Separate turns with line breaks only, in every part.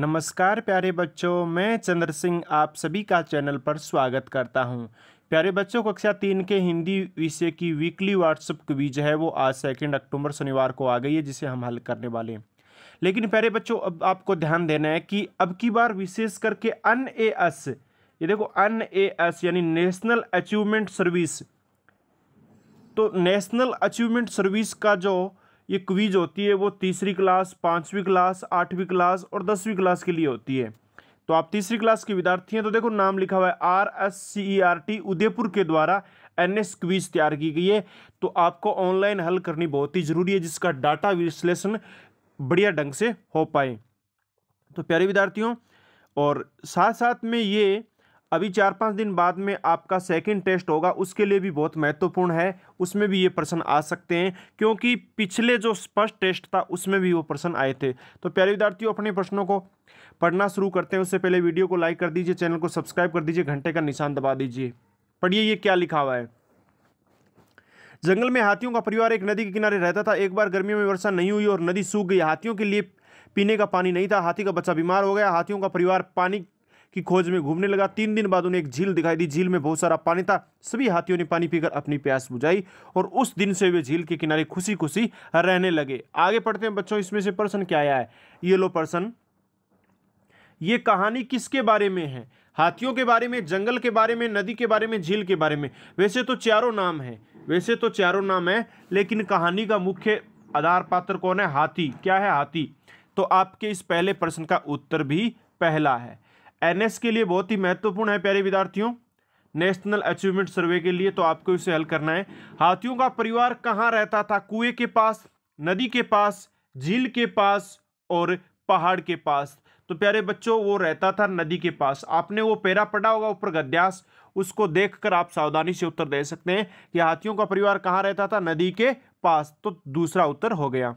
नमस्कार प्यारे बच्चों मैं चंद्र सिंह आप सभी का चैनल पर स्वागत करता हूं प्यारे बच्चों कक्षा तीन के हिंदी विषय की वीकली व्हाट्सअप क्वीज है वो आज सेकेंड अक्टूबर शनिवार को आ गई है जिसे हम हल करने वाले हैं लेकिन प्यारे बच्चों अब आपको ध्यान देना है कि अब की बार विशेष करके अन ए एस ये देखो अन ए एस यानी नेशनल अचीवमेंट सर्विस तो नेशनल अचीवमेंट सर्विस का जो ये क्वीज होती है वो तीसरी क्लास पाँचवीं क्लास आठवीं क्लास और दसवीं क्लास के लिए होती है तो आप तीसरी क्लास के विद्यार्थी हैं तो देखो नाम लिखा हुआ है R S C E R T Udaipur के द्वारा एन एस क्वीज तैयार की गई है तो आपको ऑनलाइन हल करनी बहुत ही ज़रूरी है जिसका डाटा विश्लेषण बढ़िया ढंग से हो पाए तो प्यारे विद्यार्थियों और साथ साथ में ये अभी चार पाँच दिन बाद में आपका सेकंड टेस्ट होगा उसके लिए भी बहुत महत्वपूर्ण है उसमें भी ये प्रश्न आ सकते हैं क्योंकि पिछले जो फर्स्ट टेस्ट था उसमें भी वो प्रश्न आए थे तो प्यारे विद्यार्थियों अपने प्रश्नों को पढ़ना शुरू करते हैं उससे पहले वीडियो को लाइक कर दीजिए चैनल को सब्सक्राइब कर दीजिए घंटे का निशान दबा दीजिए पढ़िए ये क्या लिखा हुआ है जंगल में हाथियों का परिवार एक नदी के किनारे रहता था एक बार गर्मियों में वर्षा नहीं हुई और नदी सूख गई हाथियों के लिए पीने का पानी नहीं था हाथी का बच्चा बीमार हो गया हाथियों का परिवार पानी की खोज में घूमने लगा तीन दिन बाद उन्हें एक झील दिखाई दी झील में बहुत सारा पानी था सभी हाथियों ने पानी पीकर अपनी प्यास बुझाई और उस दिन से वे झील के किनारे खुशी खुशी रहने लगे आगे पढ़ते हैं बच्चों इसमें से पर्सन क्या आया है ये लो पर्सन ये कहानी किसके बारे में है हाथियों के बारे में जंगल के बारे में नदी के बारे में झील के बारे में वैसे तो चारों नाम है वैसे तो चारों नाम है लेकिन कहानी का मुख्य आधार पात्र कौन है हाथी क्या है हाथी तो आपके इस पहले प्रश्न का उत्तर भी पहला है एनएस के लिए बहुत ही महत्वपूर्ण है प्यारे विद्यार्थियों नेशनल अचीवमेंट सर्वे के लिए तो आपको इसे हल करना है हाथियों का परिवार कहाँ रहता था कुएं के पास नदी के पास झील के पास और पहाड़ के पास तो प्यारे बच्चों वो रहता था नदी के पास आपने वो पेरा पड़ा होगा ऊपर गद्यास उसको देखकर आप सावधानी से उत्तर दे सकते हैं कि हाथियों का परिवार कहाँ रहता था नदी के पास तो दूसरा उत्तर हो गया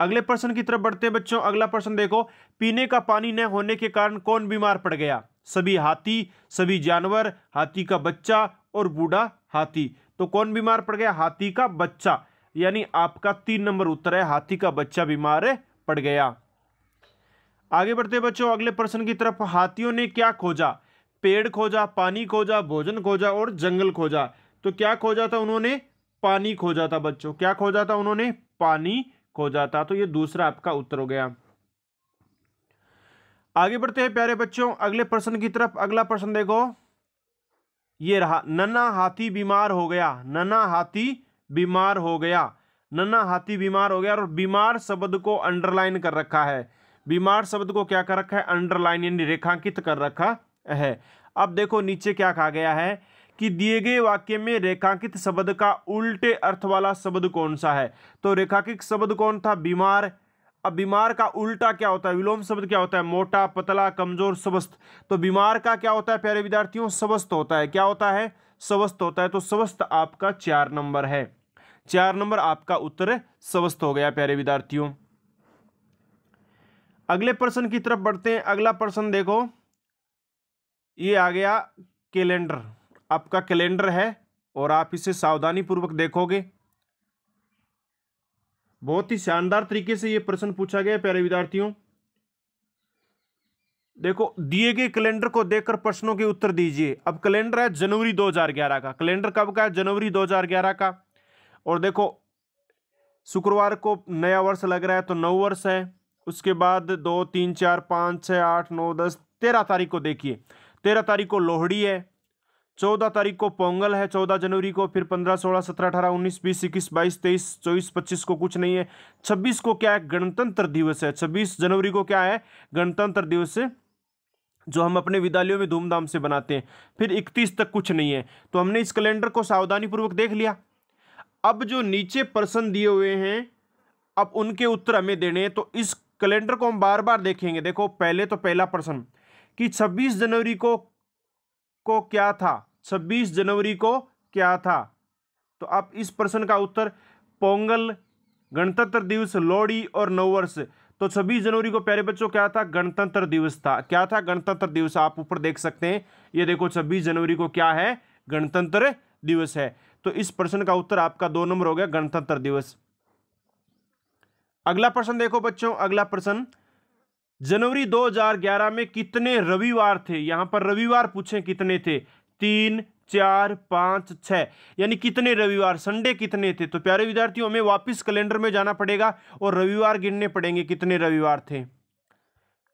अगले प्रश्न की तरफ बढ़ते हैं बच्चों अगला प्रश्न देखो पीने का पानी न होने के कारण कौन बीमार पड़ गया सभी हाथी सभी जानवर हाथी का बच्चा और बूढ़ा हाथी तो कौन बीमार पड़ गया हाथी का बच्चा यानी आपका तीन नंबर उत्तर है हाथी का बच्चा बीमार पड़ गया आगे बढ़ते बच्चों अगले प्रश्न की तरफ हाथियों ने क्या खोजा पेड़ खोजा पानी खोजा भोजन खोजा और जंगल खोजा तो क्या खोजा था उन्होंने पानी खोजा था बच्चों क्या खोजा था उन्होंने पानी हो जाता तो ये दूसरा आपका उत्तर हो गया आगे बढ़ते हैं प्यारे बच्चों अगले प्रश्न की तरफ अगला प्रश्न देखो ये रहा नन्ना हाथी बीमार हो गया नन्ना हाथी बीमार हो गया नन्ना हाथी बीमार हो गया और बीमार शब्द को अंडरलाइन कर रखा है बीमार शब्द को क्या कर रखा है अंडरलाइन यानी रेखांकित कर रखा है अब देखो नीचे क्या कहा गया है कि दिए गए वाक्य में रेखांकित शब्द का उल्टे अर्थ वाला शब्द कौन सा है तो रेखांकित शब्द कौन था बीमार अब बीमार का उल्टा क्या होता है विलोम शब्द क्या होता है मोटा पतला कमजोर स्वस्थ तो बीमार का क्या होता है प्यारे विद्यार्थियों स्वस्थ होता है क्या होता है स्वस्थ होता है तो स्वस्थ आपका चार नंबर है चार नंबर आपका उत्तर स्वस्थ हो गया प्यारे विद्यार्थियों अगले प्रश्न की तरफ बढ़ते हैं अगला प्रश्न देखो ये आ गया कैलेंडर आपका कैलेंडर है और आप इसे सावधानी पूर्वक देखोगे बहुत ही शानदार तरीके से ये प्रश्न पूछा गया प्यारे विद्यार्थियों देखो दिए गए कैलेंडर को देखकर प्रश्नों के उत्तर दीजिए अब कैलेंडर है जनवरी 2011 का कैलेंडर कब का है जनवरी 2011 का और देखो शुक्रवार को नया वर्ष लग रहा है तो नौ वर्ष है उसके बाद दो तीन चार पाँच छः आठ नौ दस तेरह तारीख को देखिए तेरह तारीख को लोहड़ी है चौदह तारीख को पोंगल है चौदह जनवरी को फिर पंद्रह सोलह सत्रह अठारह उन्नीस बीस इक्कीस बाईस तेईस चौबीस पच्चीस को कुछ नहीं है छब्बीस को क्या है गणतंत्र दिवस है छब्बीस जनवरी को क्या है गणतंत्र दिवस जो हम अपने विद्यालयों में धूमधाम से बनाते हैं फिर इकतीस तक कुछ नहीं है तो हमने इस कैलेंडर को सावधानीपूर्वक देख लिया अब जो नीचे प्रश्न दिए हुए हैं अब उनके उत्तर हमें देने हैं तो इस कैलेंडर को हम बार बार देखेंगे देखो पहले तो पहला प्रश्न कि 26 जनवरी को को क्या था 26 जनवरी को क्या था तो आप इस प्रश्न का उत्तर पोंगल गणतंत्र दिवस लोहड़ी और नववर्ष तो 26 जनवरी को प्यारे बच्चों क्या था गणतंत्र दिवस था क्या था गणतंत्र दिवस आप ऊपर देख सकते हैं ये देखो 26 जनवरी को क्या है गणतंत्र दिवस है तो इस प्रश्न का उत्तर आपका दो नंबर हो गया गणतंत्र दिवस अगला प्रश्न देखो बच्चों अगला प्रश्न जनवरी 2011 में कितने रविवार थे यहां पर रविवार पूछे कितने थे तीन चार पाँच छः यानी कितने रविवार संडे कितने थे तो प्यारे विद्यार्थियों हमें वापस कैलेंडर में जाना पड़ेगा और रविवार गिनने पड़ेंगे कितने रविवार थे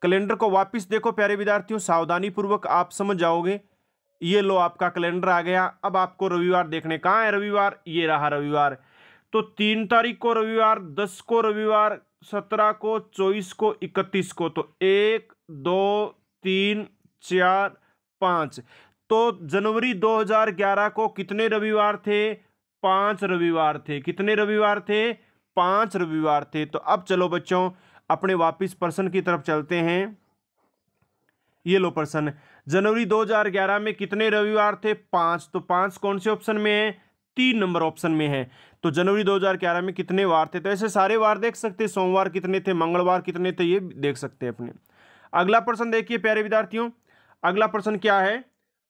कैलेंडर को वापस देखो प्यारे विद्यार्थियों सावधानी पूर्वक आप समझ जाओगे ये लो आपका कैलेंडर आ गया अब आपको रविवार देखने कहाँ है रविवार ये रहा रविवार तो तीन तारीख को रविवार दस को रविवार सत्रह को चौबीस को इकतीस को तो एक दो तीन चार पाँच तो जनवरी 2011 को कितने रविवार थे पांच रविवार थे कितने रविवार थे पांच रविवार थे तो अब चलो बच्चों अपने वापस प्रश्न की तरफ चलते हैं ये लो प्रश्न जनवरी 2011 में कितने रविवार थे पांच तो पांच कौन से ऑप्शन में है तीन नंबर ऑप्शन में है तो जनवरी 2011 में कितने वार थे तो ऐसे सारे वार देख सकते हैं सोमवार कितने थे मंगलवार कितने थे ये देख सकते हैं अपने अगला प्रश्न देखिए प्यारे विद्यार्थियों अगला प्रश्न क्या है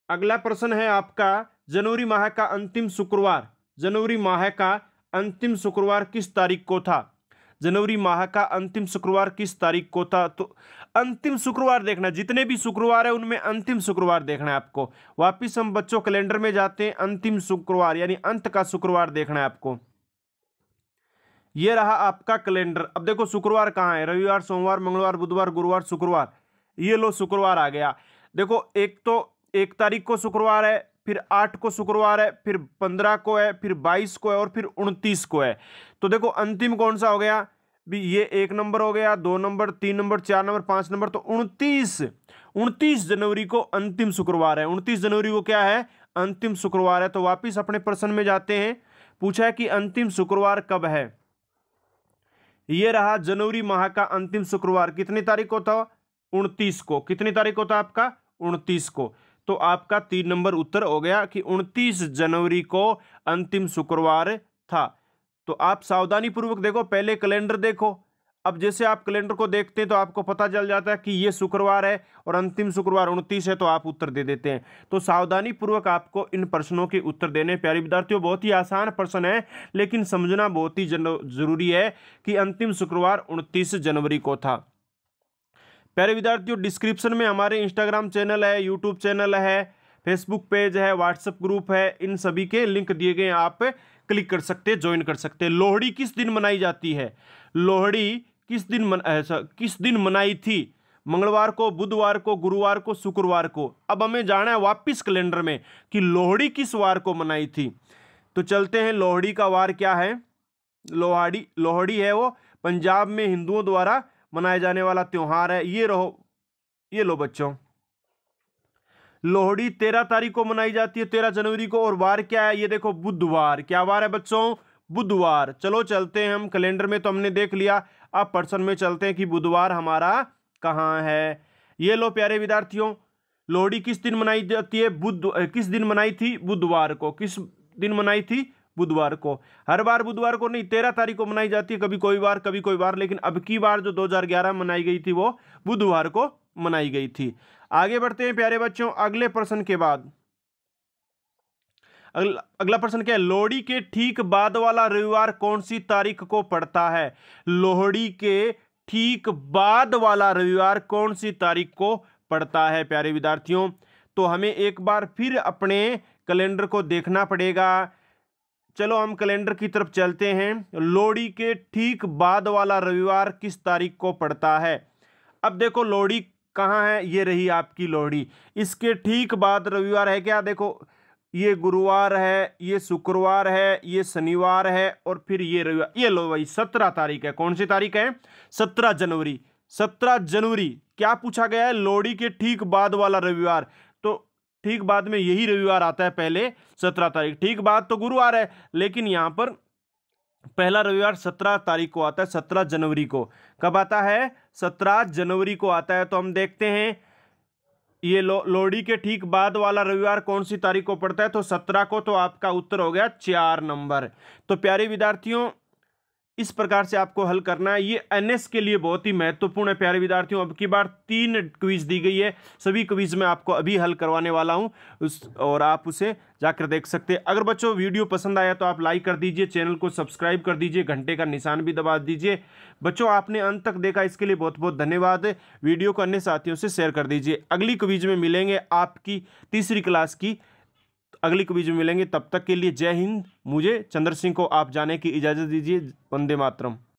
अगला प्रश्न है आपका जनवरी माह का अंतिम शुक्रवार जनवरी माह का अंतिम शुक्रवार किस तारीख को था जनवरी माह का अंतिम शुक्रवार किस तारीख को था तो अंतिम शुक्रवार देखना जितने भी शुक्रवार है उनमें अंतिम शुक्रवार देखना है आपको वापिस हम बच्चों कैलेंडर में जाते हैं अंतिम शुक्रवार यानी अंत का शुक्रवार देखना है आपको यह रहा आपका कैलेंडर अब देखो शुक्रवार कहाँ है रविवार सोमवार मंगलवार बुधवार गुरुवार शुक्रवार ये लो शुक्रवार आ गया देखो एक तो एक तारीख को शुक्रवार है फिर आठ को शुक्रवार है फिर पंद्रह को है फिर बाईस को है और फिर उनतीस को है तो देखो अंतिम कौन सा हो गया भी ये एक नंबर हो गया दो नंबर तीन नंबर चार नंबर पाँच नंबर तो उनतीस उनतीस जनवरी को अंतिम शुक्रवार है उनतीस जनवरी को क्या है अंतिम शुक्रवार है तो वापिस अपने प्रश्न में जाते हैं पूछा है कि अंतिम शुक्रवार कब है ये रहा जनवरी माह का अंतिम शुक्रवार कितनी तारीख को था उनतीस को कितनी तारीख को था आपका उनतीस को तो आपका तीन नंबर उत्तर हो गया कि 29 जनवरी को अंतिम शुक्रवार था तो आप सावधानी पूर्वक देखो पहले कैलेंडर देखो अब जैसे आप कैलेंडर को देखते हैं तो आपको पता चल जाता है कि ये शुक्रवार है और अंतिम शुक्रवार उनतीस है तो आप उत्तर दे देते हैं तो सावधानी पूर्वक आपको इन प्रश्नों के उत्तर देने प्यारे विद्यार्थियों बहुत ही आसान प्रश्न है लेकिन समझना बहुत ही जरूरी है कि अंतिम शुक्रवार उनतीस जनवरी को था प्यारे विद्यार्थियों डिस्क्रिप्शन में हमारे इंस्टाग्राम चैनल है यूट्यूब चैनल है फेसबुक पेज है व्हाट्सएप ग्रुप है इन सभी के लिंक दिए गए आप क्लिक कर सकते हैं ज्वाइन कर सकते हैं लोहड़ी किस दिन मनाई जाती है लोहड़ी किस दिन मन किस दिन मनाई थी मंगलवार को बुधवार को गुरुवार को शुक्रवार को अब हमें जाना है वापिस कैलेंडर में कि लोहड़ी किस वार को मनाई थी तो चलते हैं लोहड़ी का वार क्या है लोहाड़ी लोहड़ी है वो पंजाब में हिंदुओं द्वारा मनाया जाने वाला त्यौहार है ये रहो ये लो बच्चों लोहड़ी तेरह तारीख को मनाई जाती है तेरह जनवरी को और वार क्या है ये देखो बुधवार क्या वार है बच्चों बुधवार चलो चलते हैं हम कैलेंडर में तो हमने देख लिया अब पर्सन में चलते हैं कि बुधवार हमारा कहाँ है ये लो प्यारे विद्यार्थियों लोहड़ी किस दिन मनाई जाती है बुध किस दिन मनाई थी बुधवार को किस दिन मनाई थी बुधवार को हर बार बुधवार को नहीं तेरह तारीख को मनाई जाती है कभी कोई बार कभी कोई बार लेकिन अब की बार जो 2011 में मनाई गई थी वो बुधवार को मनाई गई थी आगे बढ़ते हैं प्यारे बच्चों अगले प्रश्न के बाद अगला, अगला प्रश्न क्या है लोहड़ी के ठीक बाद वाला रविवार कौन सी तारीख को पड़ता है लोहड़ी के ठीक बाद वाला रविवार कौन सी तारीख को पड़ता है प्यारे विद्यार्थियों तो हमें एक बार फिर अपने कैलेंडर को देखना पड़ेगा चलो हम कैलेंडर की तरफ चलते हैं लोहड़ी के ठीक बाद वाला रविवार किस तारीख को पड़ता है अब देखो लोहड़ी कहाँ है ये रही आपकी लोहड़ी इसके ठीक बाद रविवार है क्या देखो ये गुरुवार है ये शुक्रवार है ये शनिवार है और फिर ये रविवार ये लो भाई सत्रह तारीख है कौन सी तारीख है सत्रह जनवरी सत्रह जनवरी क्या पूछा गया है लोहड़ी के ठीक बाद वाला रविवार ठीक बाद में यही रविवार आता है पहले सत्रह तारीख ठीक बात तो गुरुवार है लेकिन यहाँ पर पहला रविवार सत्रह तारीख को आता है सत्रह जनवरी को कब आता है सत्रह जनवरी को आता है तो हम देखते हैं ये लो, लोड़ी के ठीक बाद वाला रविवार कौन सी तारीख को पड़ता है तो सत्रह को तो आपका उत्तर हो गया चार नंबर तो प्यारे विद्यार्थियों इस प्रकार से आपको हल करना है ये एनएस के लिए बहुत ही महत्वपूर्ण है प्यारे विद्यार्थियों अब की बार तीन क्विज़ दी गई है सभी क्विज़ में आपको अभी हल करवाने वाला हूँ उस और आप उसे जाकर देख सकते हैं अगर बच्चों वीडियो पसंद आया तो आप लाइक कर दीजिए चैनल को सब्सक्राइब कर दीजिए घंटे का निशान भी दबा दीजिए बच्चों आपने अंत तक देखा इसके लिए बहुत बहुत धन्यवाद वीडियो को अन्य साथियों से शेयर कर दीजिए अगली क्विज में मिलेंगे आपकी तीसरी क्लास की अगली क्वीज में मिलेंगे तब तक के लिए जय हिंद मुझे चंद्र सिंह को आप जाने की इजाज़त दीजिए वंदे मातरम